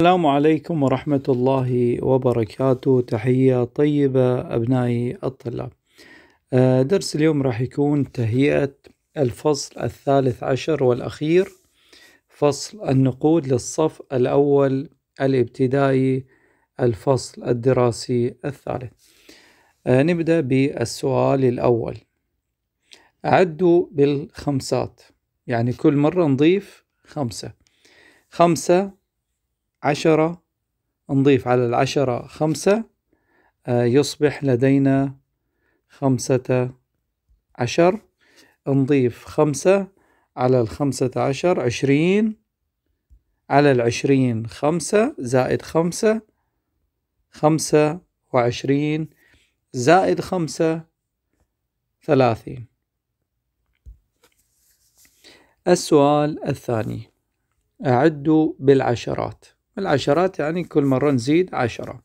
السلام عليكم ورحمة الله وبركاته تحية طيبة أبنائي الطلاب آه، درس اليوم راح يكون تهيئة الفصل الثالث عشر والأخير فصل النقود للصف الأول الابتدائي الفصل الدراسي الثالث آه، نبدأ بالسؤال الأول عدوا بالخمسات يعني كل مرة نضيف خمسة خمسة عشرة نضيف على العشرة خمسة آه، يصبح لدينا خمسة عشر نضيف خمسة على الخمسة عشر عشرين على العشرين خمسة زائد خمسة خمسة وعشرين زائد خمسة ثلاثين السؤال الثاني أعدوا بالعشرات العشرات يعني كل مرة نزيد عشرة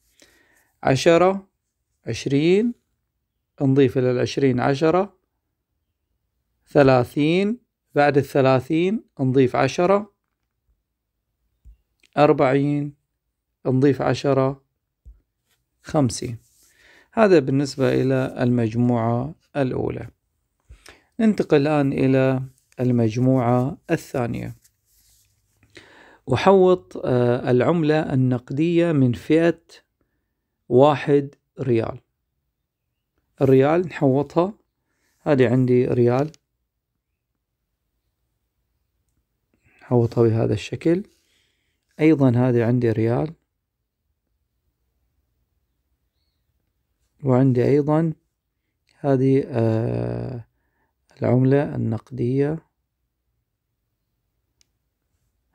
عشرة عشرين نضيف إلى العشرين عشرة ثلاثين بعد الثلاثين نضيف عشرة أربعين نضيف عشرة خمسين هذا بالنسبة إلى المجموعة الأولى ننتقل الآن إلى المجموعة الثانية أحوط آه، العملة النقدية من فئة واحد ريال الريال نحوطها هذه عندي ريال نحوطها بهذا الشكل أيضا هذه عندي ريال وعندي أيضا هذه آه، العملة النقدية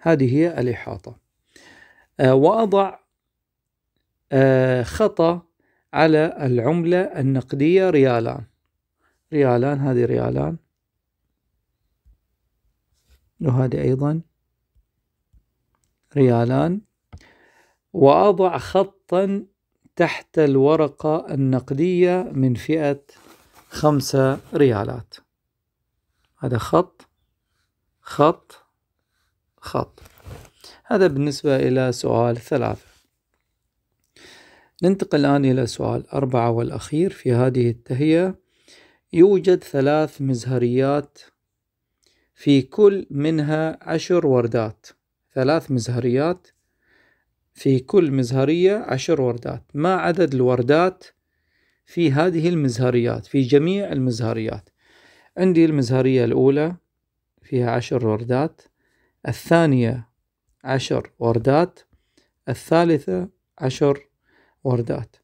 هذه هي الإحاطة آه، وأضع آه، خطأ على العملة النقدية ريالان ريالان هذه ريالان وهذه أيضا ريالان وأضع خطا تحت الورقة النقدية من فئة خمسة ريالات هذا خط خط خط هذا بالنسبة إلى سؤال ثلاثة ننتقل الآن إلى سؤال أربعة والأخير في هذه التهيئة يوجد ثلاث مزهريات في كل منها عشر وردات ثلاث مزهريات في كل مزهرية عشر وردات ما عدد الوردات في هذه المزهريات في جميع المزهريات عندي المزهرية الأولى فيها عشر وردات الثانية عشر وردات الثالثة عشر وردات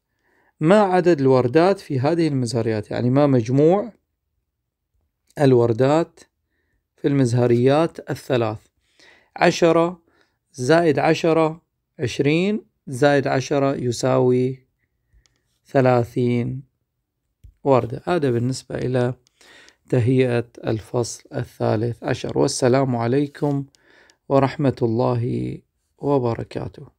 ما عدد الوردات في هذه المزهريات يعني ما مجموع الوردات في المزهريات الثلاث عشرة زائد عشرة عشرين زائد عشرة يساوي ثلاثين وردة هذا بالنسبة إلى تهيئة الفصل الثالث عشر والسلام عليكم ورحمه الله وبركاته